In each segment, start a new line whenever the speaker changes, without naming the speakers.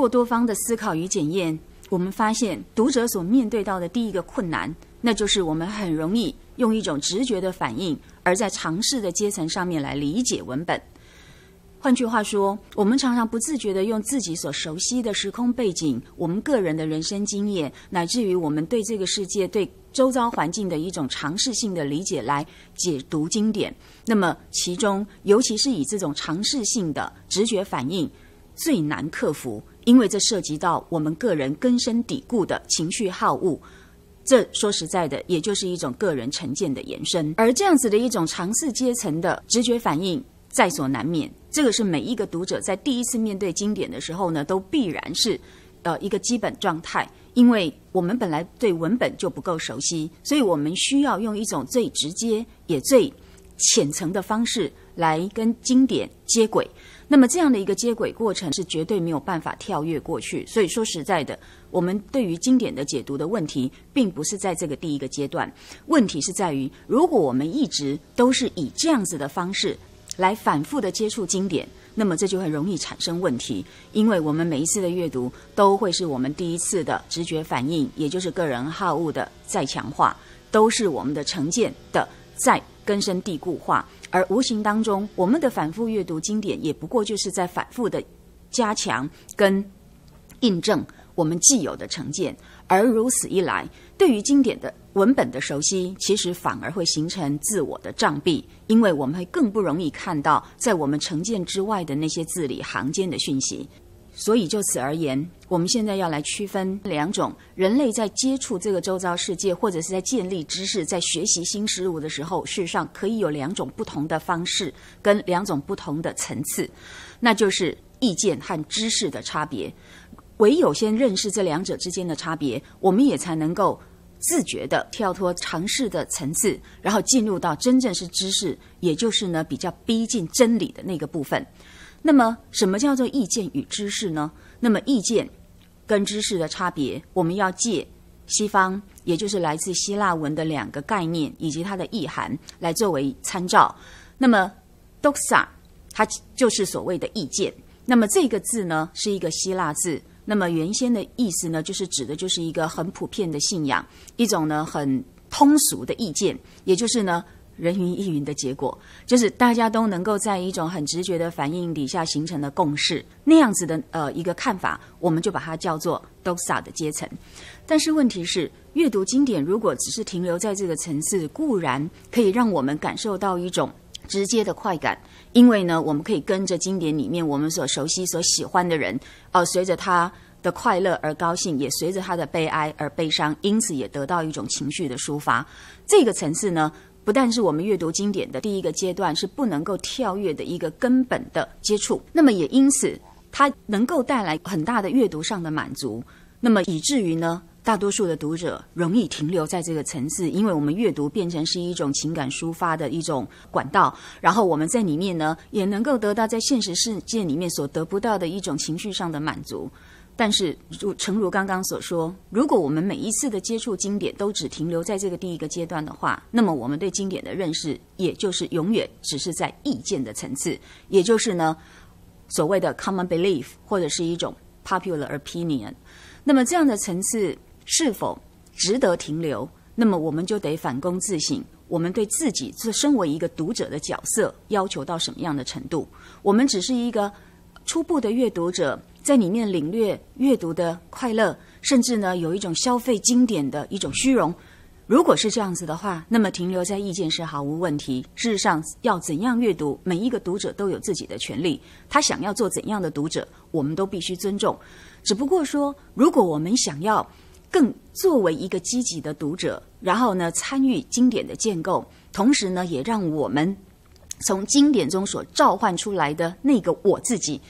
过多方的思考与检验，我们发现读者所面对到的第一个困难，那就是我们很容易用一种直觉的反应，而在尝试的阶层上面来理解文本。换句话说，我们常常不自觉地用自己所熟悉的时空背景、我们个人的人生经验，乃至于我们对这个世界、对周遭环境的一种尝试性的理解来解读经典。那么，其中尤其是以这种尝试性的直觉反应最难克服。因为这涉及到我们个人根深蒂固的情绪好恶，这说实在的，也就是一种个人成见的延伸。而这样子的一种尝试阶层的直觉反应，在所难免。这个是每一个读者在第一次面对经典的时候呢，都必然是，呃，一个基本状态。因为我们本来对文本就不够熟悉，所以我们需要用一种最直接也最浅层的方式来跟经典接轨。那么这样的一个接轨过程是绝对没有办法跳跃过去。所以说实在的，我们对于经典的解读的问题，并不是在这个第一个阶段，问题是在于，如果我们一直都是以这样子的方式，来反复的接触经典，那么这就很容易产生问题，因为我们每一次的阅读都会是我们第一次的直觉反应，也就是个人好恶的再强化，都是我们的成见的再根深蒂固化，而无形当中，我们的反复阅读经典，也不过就是在反复的加强跟印证我们既有的成见。而如此一来，对于经典的文本的熟悉，其实反而会形成自我的障壁，因为我们会更不容易看到在我们成见之外的那些字里行间的讯息。所以就此而言，我们现在要来区分两种人类在接触这个周遭世界，或者是在建立知识、在学习新事物的时候，事实上可以有两种不同的方式，跟两种不同的层次，那就是意见和知识的差别。唯有先认识这两者之间的差别，我们也才能够自觉的跳脱尝试的层次，然后进入到真正是知识，也就是呢比较逼近真理的那个部分。那么，什么叫做意见与知识呢？那么，意见跟知识的差别，我们要借西方，也就是来自希腊文的两个概念以及它的意涵来作为参照。那么，doxa 它就是所谓的意见。那么，这个字呢是一个希腊字，那么原先的意思呢就是指的就是一个很普遍的信仰，一种呢很通俗的意见，也就是呢。人云亦云的结果，就是大家都能够在一种很直觉的反应底下形成的共识，那样子的呃一个看法，我们就把它叫做 Dosa 的阶层。但是问题是，阅读经典如果只是停留在这个层次，固然可以让我们感受到一种直接的快感，因为呢，我们可以跟着经典里面我们所熟悉、所喜欢的人，呃，随着他的快乐而高兴，也随着他的悲哀而悲伤，因此也得到一种情绪的抒发。这个层次呢？不但是我们阅读经典的第一个阶段，是不能够跳跃的一个根本的接触，那么也因此，它能够带来很大的阅读上的满足，那么以至于呢，大多数的读者容易停留在这个层次，因为我们阅读变成是一种情感抒发的一种管道，然后我们在里面呢，也能够得到在现实世界里面所得不到的一种情绪上的满足。但是，如诚如刚刚所说，如果我们每一次的接触经典都只停留在这个第一个阶段的话，那么我们对经典的认识，也就是永远只是在意见的层次，也就是呢，所谓的 common belief 或者是一种 popular opinion。那么这样的层次是否值得停留？那么我们就得反躬自省，我们对自己自身为一个读者的角色要求到什么样的程度？我们只是一个初步的阅读者。在里面领略阅读的快乐，甚至呢有一种消费经典的一种虚荣。如果是这样子的话，那么停留在意见是毫无问题。事实上，要怎样阅读，每一个读者都有自己的权利。他想要做怎样的读者，我们都必须尊重。只不过说，如果我们想要更作为一个积极的读者，然后呢参与经典的建构，同时呢也让我们从经典中所召唤出来的那个我自己。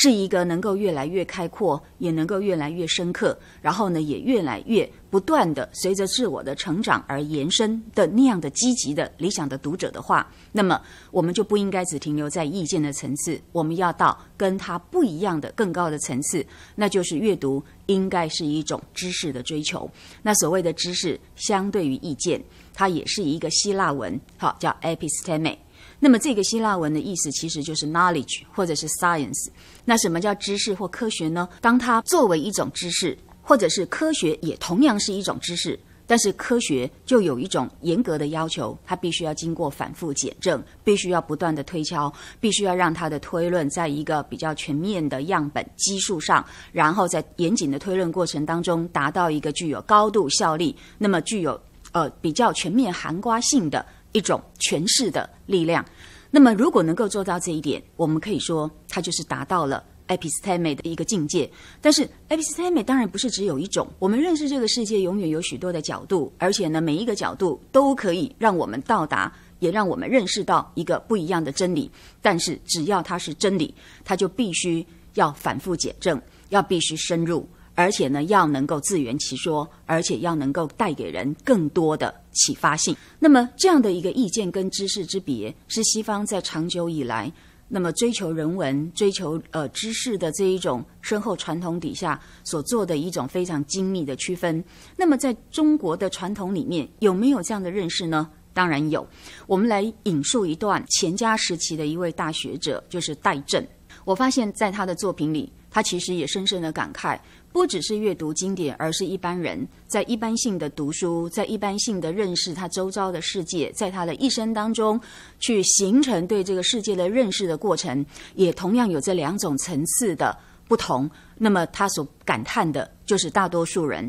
是一个能够越来越开阔，也能够越来越深刻，然后呢，也越来越不断的随着自我的成长而延伸的那样的积极的理想的读者的话，那么我们就不应该只停留在意见的层次，我们要到跟他不一样的更高的层次，那就是阅读应该是一种知识的追求。那所谓的知识，相对于意见，它也是一个希腊文，好叫 episteme。那么，这个希腊文的意思其实就是 knowledge 或者是 science。那什么叫知识或科学呢？当它作为一种知识，或者是科学，也同样是一种知识。但是，科学就有一种严格的要求，它必须要经过反复检证，必须要不断的推敲，必须要让它的推论在一个比较全面的样本基数上，然后在严谨的推论过程当中达到一个具有高度效力，那么具有呃比较全面含瓜性的。一种诠释的力量。那么，如果能够做到这一点，我们可以说它就是达到了 episteme 的一个境界。但是，episteme 当然不是只有一种。我们认识这个世界，永远有许多的角度，而且呢，每一个角度都可以让我们到达，也让我们认识到一个不一样的真理。但是，只要它是真理，它就必须要反复解证，要必须深入。而且呢，要能够自圆其说，而且要能够带给人更多的启发性。那么，这样的一个意见跟知识之别，是西方在长久以来，那么追求人文、追求呃知识的这一种深厚传统底下所做的一种非常精密的区分。那么，在中国的传统里面，有没有这样的认识呢？当然有。我们来引述一段钱家时期的一位大学者，就是戴震。我发现在他的作品里，他其实也深深的感慨。不只是阅读经典，而是一般人在一般性的读书，在一般性的认识他周遭的世界，在他的一生当中去形成对这个世界的认识的过程，也同样有这两种层次的不同。那么他所感叹的就是，大多数人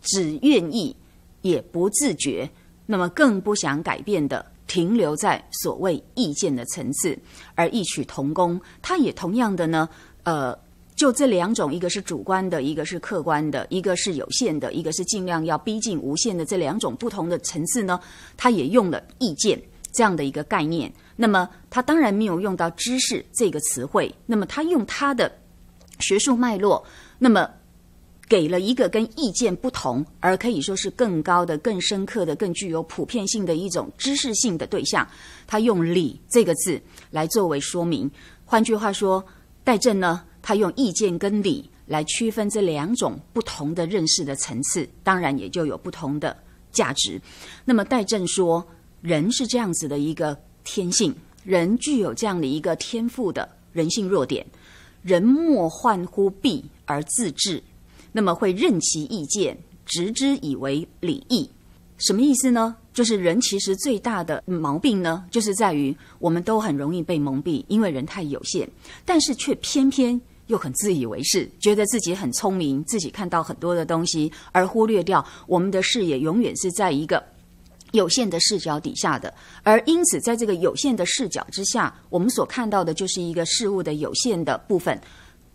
只愿意，也不自觉，那么更不想改变的，停留在所谓意见的层次。而异曲同工，他也同样的呢，呃。就这两种，一个是主观的，一个是客观的，一个是有限的，一个是尽量要逼近无限的这两种不同的层次呢，他也用了“意见”这样的一个概念。那么他当然没有用到“知识”这个词汇。那么他用他的学术脉络，那么给了一个跟“意见”不同而可以说是更高的、更深刻的、更具有普遍性的一种知识性的对象。他用“理”这个字来作为说明。换句话说，戴震呢？他用意见跟理来区分这两种不同的认识的层次，当然也就有不同的价值。那么戴震说，人是这样子的一个天性，人具有这样的一个天赋的人性弱点，人莫患乎蔽而自治，那么会任其意见，直之以为理义。什么意思呢？就是人其实最大的毛病呢，就是在于我们都很容易被蒙蔽，因为人太有限，但是却偏偏。又很自以为是，觉得自己很聪明，自己看到很多的东西，而忽略掉我们的视野永远是在一个有限的视角底下的，而因此，在这个有限的视角之下，我们所看到的就是一个事物的有限的部分。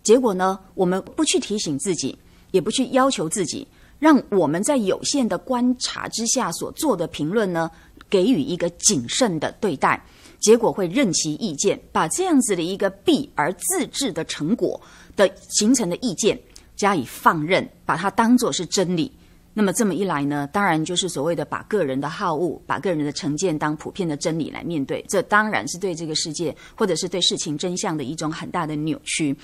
结果呢，我们不去提醒自己，也不去要求自己，让我们在有限的观察之下所做的评论呢，给予一个谨慎的对待。结果会任其意见，把这样子的一个弊而自治的成果的形成的意见加以放任，把它当作是真理。那么这么一来呢，当然就是所谓的把个人的好恶、把个人的成见当普遍的真理来面对，这当然是对这个世界或者是对事情真相的一种很大的扭曲。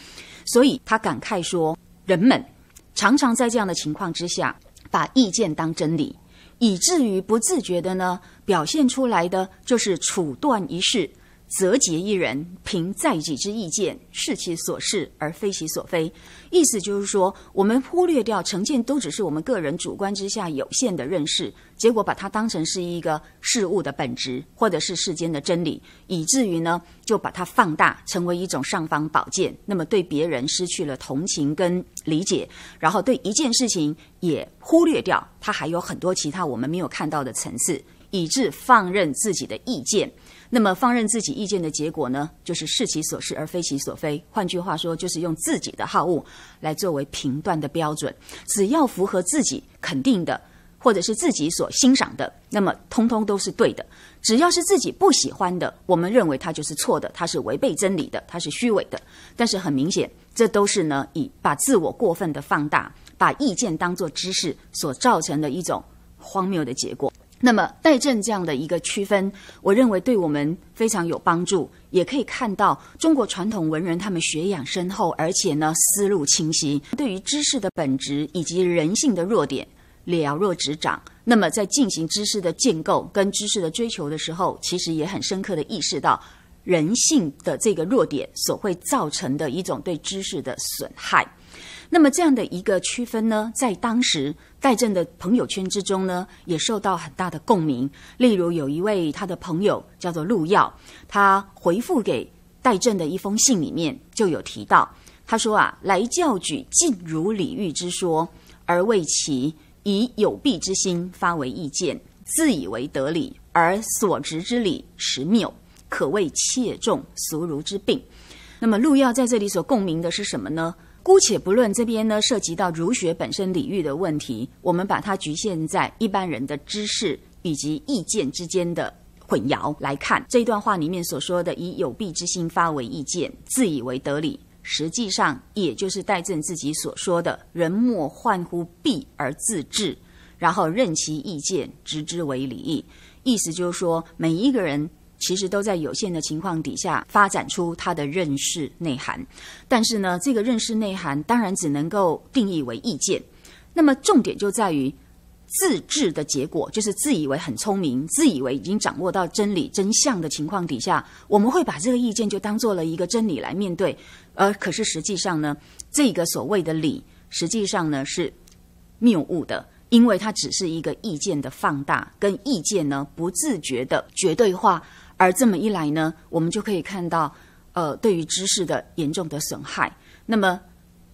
所以他感慨说，人们常常在这样的情况之下，把意见当真理，以至于不自觉的呢。表现出来的就是“处断一事，择结一人”，凭在己之意见，视其所是而非其所非。意思就是说，我们忽略掉成见，都只是我们个人主观之下有限的认识，结果把它当成是一个事物的本质，或者是世间的真理，以至于呢，就把它放大成为一种尚方宝剑。那么，对别人失去了同情跟理解，然后对一件事情也忽略掉，它还有很多其他我们没有看到的层次。以致放任自己的意见，那么放任自己意见的结果呢，就是视其所是而非其所非。换句话说，就是用自己的好恶来作为评断的标准，只要符合自己肯定的，或者是自己所欣赏的，那么通通都是对的；只要是自己不喜欢的，我们认为它就是错的，它是违背真理的，它是虚伪的。但是很明显，这都是呢以把自我过分的放大，把意见当作知识所造成的一种荒谬的结果。那么，戴证这样的一个区分，我认为对我们非常有帮助。也可以看到，中国传统文人他们学养深厚，而且呢，思路清晰，对于知识的本质以及人性的弱点了若指掌。那么，在进行知识的建构跟知识的追求的时候，其实也很深刻的意识到人性的这个弱点所会造成的一种对知识的损害。那么这样的一个区分呢，在当时戴震的朋友圈之中呢，也受到很大的共鸣。例如有一位他的朋友叫做陆耀，他回复给戴震的一封信里面就有提到，他说啊，来教举尽如礼遇之说，而为其以有弊之心发为意见，自以为得理，而所执之理实谬，可谓切中俗儒之病。那么陆耀在这里所共鸣的是什么呢？姑且不论这边呢涉及到儒学本身领域的问题，我们把它局限在一般人的知识以及意见之间的混淆来看，这段话里面所说的以有弊之心发为意见，自以为得理，实际上也就是戴正自己所说的人莫患乎弊而自治，然后任其意见，直之为理义，意思就是说每一个人。其实都在有限的情况底下发展出它的认识内涵，但是呢，这个认识内涵当然只能够定义为意见。那么重点就在于，自治的结果就是自以为很聪明，自以为已经掌握到真理真相的情况底下，我们会把这个意见就当做了一个真理来面对。而可是实际上呢，这个所谓的理，实际上呢是谬误的，因为它只是一个意见的放大，跟意见呢不自觉的绝对化。而这么一来呢，我们就可以看到，呃，对于知识的严重的损害。那么，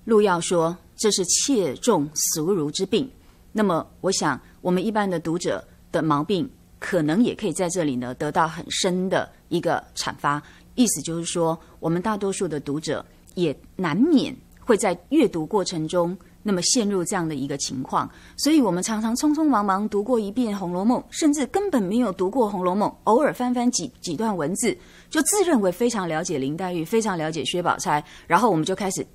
陆耀说这是切中俗儒之病。那么，我想我们一般的读者的毛病，可能也可以在这里呢得到很深的一个阐发。意思就是说，我们大多数的读者也难免会在阅读过程中。那么陷入这样的一个情况，所以我们常常匆匆忙忙读过一遍《红楼梦》，甚至根本没有读过《红楼梦》，偶尔翻翻几几段文字，就自认为非常了解林黛玉，非常了解薛宝钗，然后我们就开始，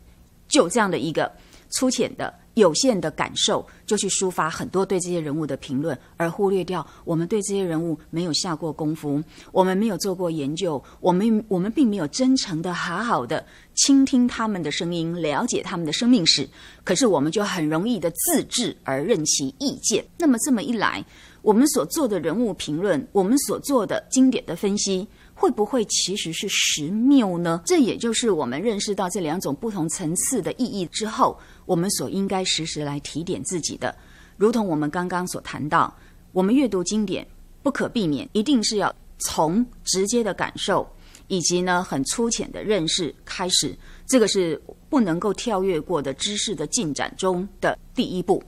就这样的一个。粗浅的、有限的感受就去抒发很多对这些人物的评论，而忽略掉我们对这些人物没有下过功夫，我们没有做过研究，我们我们并没有真诚的、好好的倾听他们的声音，了解他们的生命史。可是我们就很容易的自制而任其意见。那么这么一来，我们所做的人物评论，我们所做的经典的分析。会不会其实是十谬呢？这也就是我们认识到这两种不同层次的意义之后，我们所应该时时来提点自己的。如同我们刚刚所谈到，我们阅读经典不可避免一定是要从直接的感受以及呢很粗浅的认识开始，这个是不能够跳跃过的知识的进展中的第一步。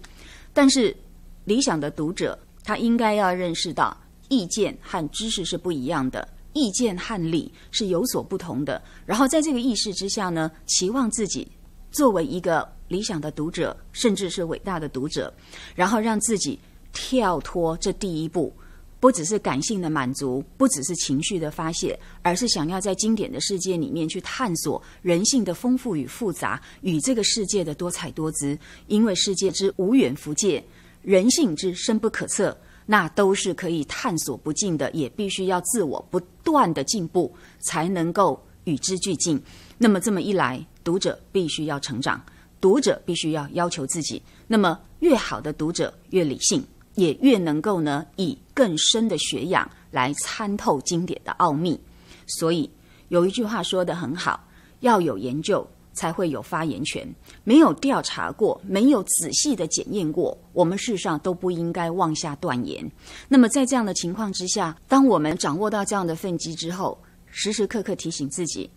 但是理想的读者他应该要认识到意见和知识是不一样的。意见和理是有所不同的。然后，在这个意识之下呢，期望自己作为一个理想的读者，甚至是伟大的读者，然后让自己跳脱这第一步，不只是感性的满足，不只是情绪的发泄，而是想要在经典的世界里面去探索人性的丰富与复杂，与这个世界的多彩多姿。因为世界之无远弗届，人性之深不可测。那都是可以探索不尽的，也必须要自我不断的进步，才能够与之俱进。那么这么一来，读者必须要成长，读者必须要要求自己。那么越好的读者越理性，也越能够呢以更深的学养来参透经典的奥秘。所以有一句话说的很好，要有研究。才会有发言权。没有调查过，没有仔细的检验过，我们事实上都不应该妄下断言。那么，在这样的情况之下，当我们掌握到这样的分机之后，时时刻刻提醒自己：，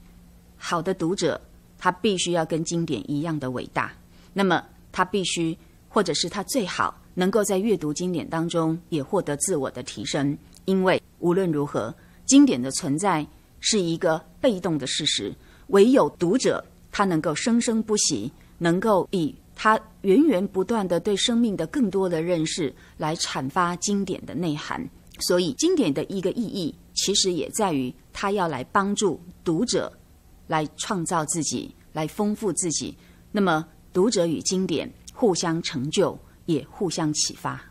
好的读者，他必须要跟经典一样的伟大。那么，他必须，或者是他最好能够在阅读经典当中也获得自我的提升。因为无论如何，经典的存在是一个被动的事实，唯有读者。他能够生生不息，能够以他源源不断的对生命的更多的认识来阐发经典的内涵。所以，经典的一个意义，其实也在于他要来帮助读者来创造自己，来丰富自己。那么，读者与经典互相成就，也互相启发。